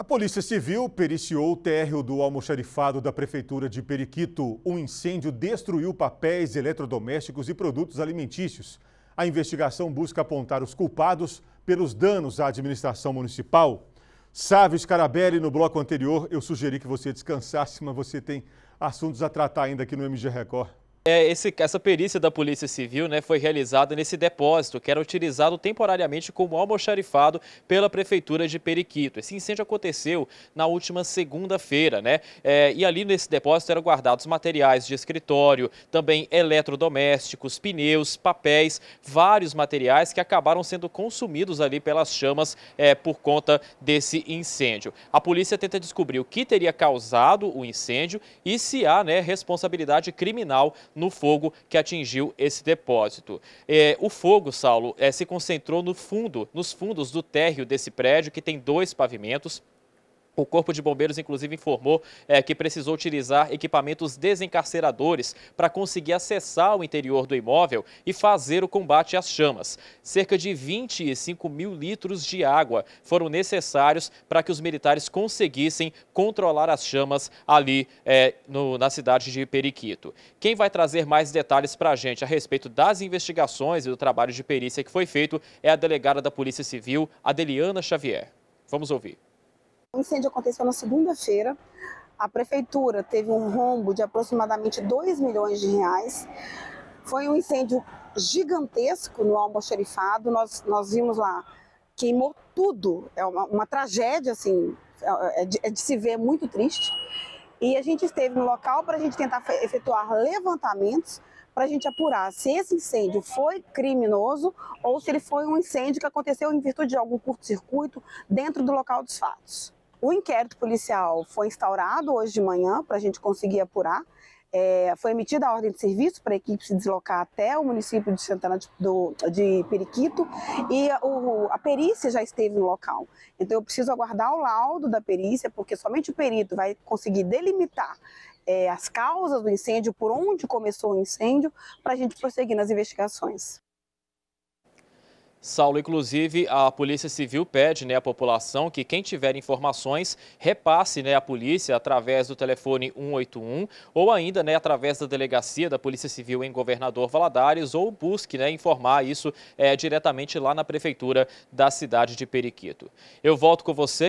A Polícia Civil periciou o térreo do almoxarifado da Prefeitura de Periquito. Um incêndio destruiu papéis, eletrodomésticos e produtos alimentícios. A investigação busca apontar os culpados pelos danos à administração municipal. Sávio Scarabelli, no bloco anterior, eu sugeri que você descansasse, mas você tem assuntos a tratar ainda aqui no MG Record. É, esse, essa perícia da Polícia Civil né, foi realizada nesse depósito, que era utilizado temporariamente como almoxarifado pela Prefeitura de Periquito. Esse incêndio aconteceu na última segunda-feira, né? É, e ali nesse depósito eram guardados materiais de escritório, também eletrodomésticos, pneus, papéis, vários materiais que acabaram sendo consumidos ali pelas chamas é, por conta desse incêndio. A polícia tenta descobrir o que teria causado o incêndio e se há né, responsabilidade criminal no fogo que atingiu esse depósito. É, o fogo, Saulo, é, se concentrou no fundo, nos fundos do térreo desse prédio, que tem dois pavimentos. O Corpo de Bombeiros, inclusive, informou é, que precisou utilizar equipamentos desencarceradores para conseguir acessar o interior do imóvel e fazer o combate às chamas. Cerca de 25 mil litros de água foram necessários para que os militares conseguissem controlar as chamas ali é, no, na cidade de Periquito. Quem vai trazer mais detalhes para a gente a respeito das investigações e do trabalho de perícia que foi feito é a delegada da Polícia Civil, Adeliana Xavier. Vamos ouvir. O incêndio aconteceu na segunda-feira. A prefeitura teve um rombo de aproximadamente 2 milhões de reais. Foi um incêndio gigantesco no almoxerifado. Nós, nós vimos lá, queimou tudo. É uma, uma tragédia, assim, é, é de, é de se ver, muito triste. E a gente esteve no local para a gente tentar efetuar levantamentos para a gente apurar se esse incêndio foi criminoso ou se ele foi um incêndio que aconteceu em virtude de algum curto-circuito dentro do local dos fatos. O inquérito policial foi instaurado hoje de manhã para a gente conseguir apurar. É, foi emitida a ordem de serviço para a equipe se deslocar até o município de Santana de, do, de Periquito e o, a perícia já esteve no local. Então eu preciso aguardar o laudo da perícia, porque somente o perito vai conseguir delimitar é, as causas do incêndio, por onde começou o incêndio, para a gente prosseguir nas investigações. Saulo, inclusive, a Polícia Civil pede né, à população que quem tiver informações repasse né, à polícia através do telefone 181 ou ainda né, através da delegacia da Polícia Civil em Governador Valadares ou busque né, informar isso é, diretamente lá na Prefeitura da cidade de Periquito. Eu volto com você.